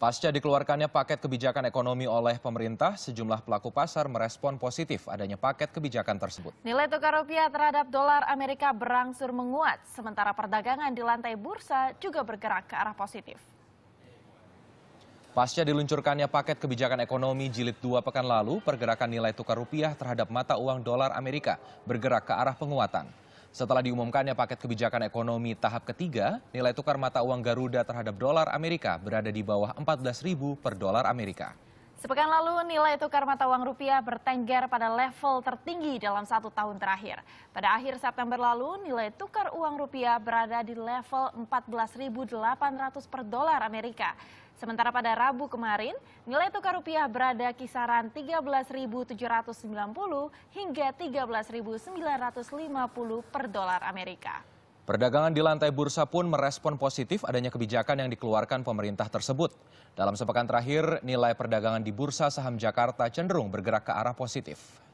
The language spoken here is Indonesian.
Pasca dikeluarkannya paket kebijakan ekonomi oleh pemerintah, sejumlah pelaku pasar merespon positif adanya paket kebijakan tersebut. Nilai tukar rupiah terhadap dolar Amerika berangsur menguat, sementara perdagangan di lantai bursa juga bergerak ke arah positif. Pasca diluncurkannya paket kebijakan ekonomi jilid dua pekan lalu, pergerakan nilai tukar rupiah terhadap mata uang dolar Amerika bergerak ke arah penguatan. Setelah diumumkannya paket kebijakan ekonomi tahap ketiga, nilai tukar mata uang Garuda terhadap dolar Amerika berada di bawah 14.000 per dolar Amerika. Sepekan lalu nilai tukar mata uang rupiah bertengger pada level tertinggi dalam satu tahun terakhir. Pada akhir September lalu nilai tukar uang rupiah berada di level 14.800 per dolar Amerika. Sementara pada Rabu kemarin nilai tukar rupiah berada kisaran 13.790 hingga 13.950 per dolar Amerika. Perdagangan di lantai bursa pun merespon positif adanya kebijakan yang dikeluarkan pemerintah tersebut. Dalam sepekan terakhir, nilai perdagangan di Bursa Saham Jakarta cenderung bergerak ke arah positif.